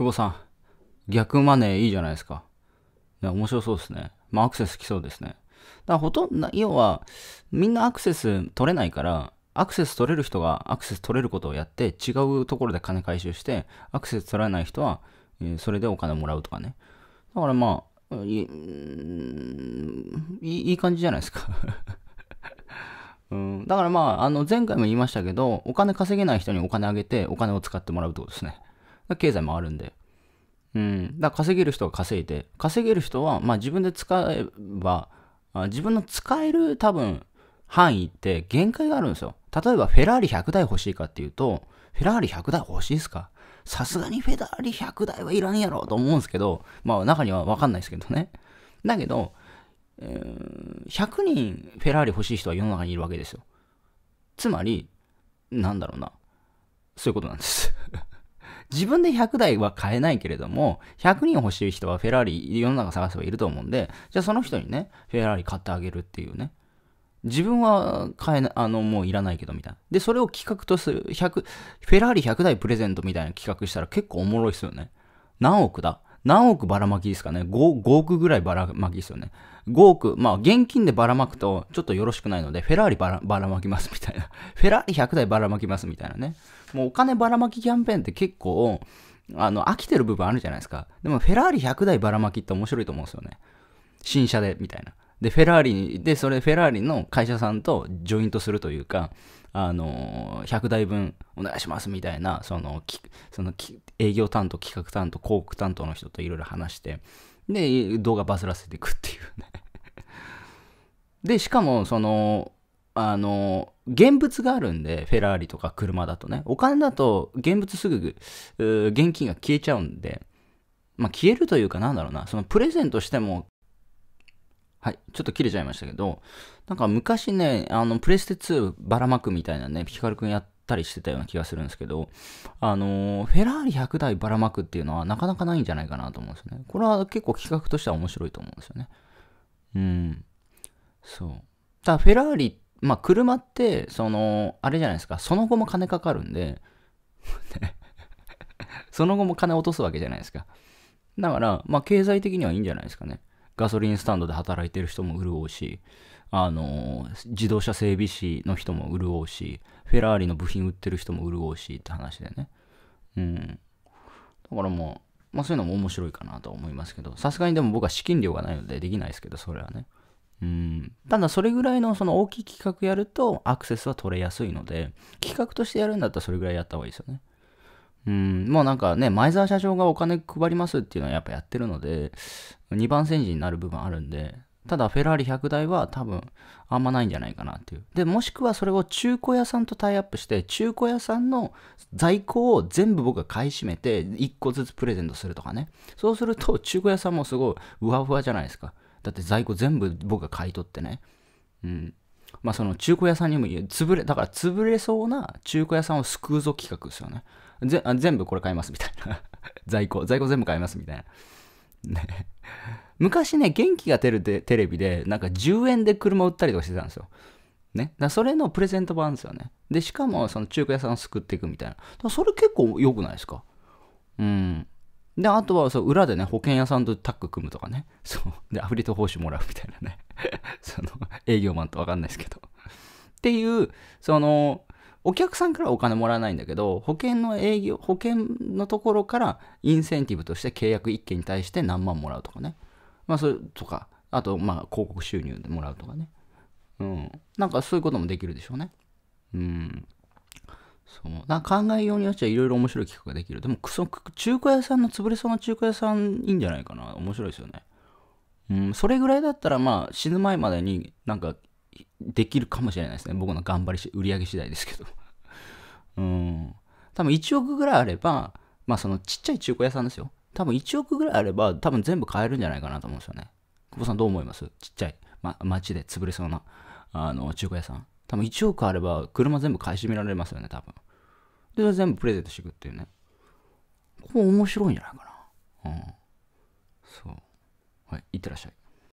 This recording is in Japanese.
久保さん、逆マネーいいじゃないですか。ね、面白そうですね。まあ、アクセス来そうですね。だからほとんど、要は、みんなアクセス取れないから、アクセス取れる人がアクセス取れることをやって、違うところで金回収して、アクセス取らない人は、えそれでお金もらうとかね。だからまあ、いいいい感じじゃないですか うん、だからまあ、あの前回も言いましたけど、お金稼げない人にお金あげて、お金を使ってもらうってことですね。経済もあるんで。うん。だから稼げる人が稼いで、稼げる人は、まあ自分で使えば、自分の使える多分範囲って限界があるんですよ。例えばフェラーリ100台欲しいかっていうと、フェラーリ100台欲しいですかさすがにフェラーリ100台はいらんやろと思うんですけど、まあ中にはわかんないですけどね。だけど、えー、100人フェラーリ欲しい人は世の中にいるわけですよ。つまり、なんだろうな。そういうことなんです自分で100台は買えないけれども、100人欲しい人はフェラーリ、世の中探せばいると思うんで、じゃあその人にね、フェラーリ買ってあげるっていうね。自分は買えない、あの、もういらないけどみたいな。で、それを企画とする、100、フェラーリ100台プレゼントみたいな企画したら結構おもろいっすよね。何億だ何億ばらまきですかね 5, 5億ぐらいばらまきですよね。5億、まあ現金でばらまくとちょっとよろしくないので、フェラーリばらばらまきますみたいな。フェラーリ100台ばらまきますみたいなね。もうお金ばらまきキャンペーンって結構、あの、飽きてる部分あるじゃないですか。でもフェラーリ100台ばらまきって面白いと思うんですよね。新車で、みたいな。で、フェラーリ、で、それフェラーリの会社さんとジョイントするというか、あの、100台分お願いしますみたいな、その、その営業担当、企画担当、広告担当の人といろいろ話して、で、動画バズらせていくっていうね で、しかも、その、あの、現物があるんで、フェラーリとか車だとね、お金だと現物すぐ、現金が消えちゃうんで、まあ、消えるというかなんだろうな、そのプレゼントしてもはい。ちょっと切れちゃいましたけど、なんか昔ね、あの、プレステ2ばらまくみたいなね、ヒカルくんやったりしてたような気がするんですけど、あのー、フェラーリ100台ばらまくっていうのはなかなかないんじゃないかなと思うんですよね。これは結構企画としては面白いと思うんですよね。うん。そう。ただ、フェラーリ、まあ、車って、その、あれじゃないですか、その後も金かかるんで その後も金落とすわけじゃないですか。だから、まあ、経済的にはいいんじゃないですかね。ガソリンスタンドで働いてる人も潤うし、あのー、自動車整備士の人も潤うし、フェラーリの部品売ってる人も潤うしって話でね。うん。だからもう、まあそういうのも面白いかなと思いますけど、さすがにでも僕は資金量がないのでできないですけど、それはね。うん、ただそれぐらいのその大きい企画やるとアクセスは取れやすいので企画としてやるんだったらそれぐらいやった方がいいですよね。うん、もうなんかね、前澤社長がお金配りますっていうのはやっぱやってるので、2番煎じになる部分あるんで、ただフェラーリ100台は多分あんまないんじゃないかなっていう。で、もしくはそれを中古屋さんとタイアップして、中古屋さんの在庫を全部僕が買い占めて、1個ずつプレゼントするとかね。そうすると中古屋さんもすごいうわふわじゃないですか。だって在庫全部僕が買い取ってね。うん。まあその中古屋さんにも言う、潰れ、だから潰れそうな中古屋さんを救うぞ企画ですよね。ぜあ全部これ買いますみたいな。在庫、在庫全部買いますみたいな。ね、昔ね、元気が出るテレビで、なんか10円で車売ったりとかしてたんですよ。ね、だそれのプレゼント版ですよね。で、しかもその中古屋さんを救っていくみたいな。それ結構良くないですかうん。で、あとはそ裏でね、保険屋さんとタッグ組むとかね。そう。で、アフリート報酬もらうみたいなね。その、営業マンとわかんないですけど。っていう、その、お客さんからお金もらわないんだけど、保険の営業、保険のところからインセンティブとして契約1件に対して何万もらうとかね。まあ、それとか、あと、まあ、広告収入でもらうとかね。うん。なんかそういうこともできるでしょうね。うん。そう。な考えようによっちゃいろいろ面白い企画ができる。でも、そ中古屋さんの潰れそうな中古屋さんいいんじゃないかな。面白いですよね。うん、それぐらいだったら、まあ、死ぬ前までになんかできるかもしれないですね。僕の頑張りし、売り上げ次第ですけど。うん。多分1億ぐらいあれば、まあそのちっちゃい中古屋さんですよ。多分1億ぐらいあれば、多分全部買えるんじゃないかなと思うんですよね。久保さんどう思いますちっちゃい、ま、町で潰れそうな、あの、中古屋さん。多分1億あれば、車全部買い占められますよね、多分。で、全部プレゼントしていくっていうね。ここ面白いんじゃないかな。うん。そう。はい、いってらっしゃい。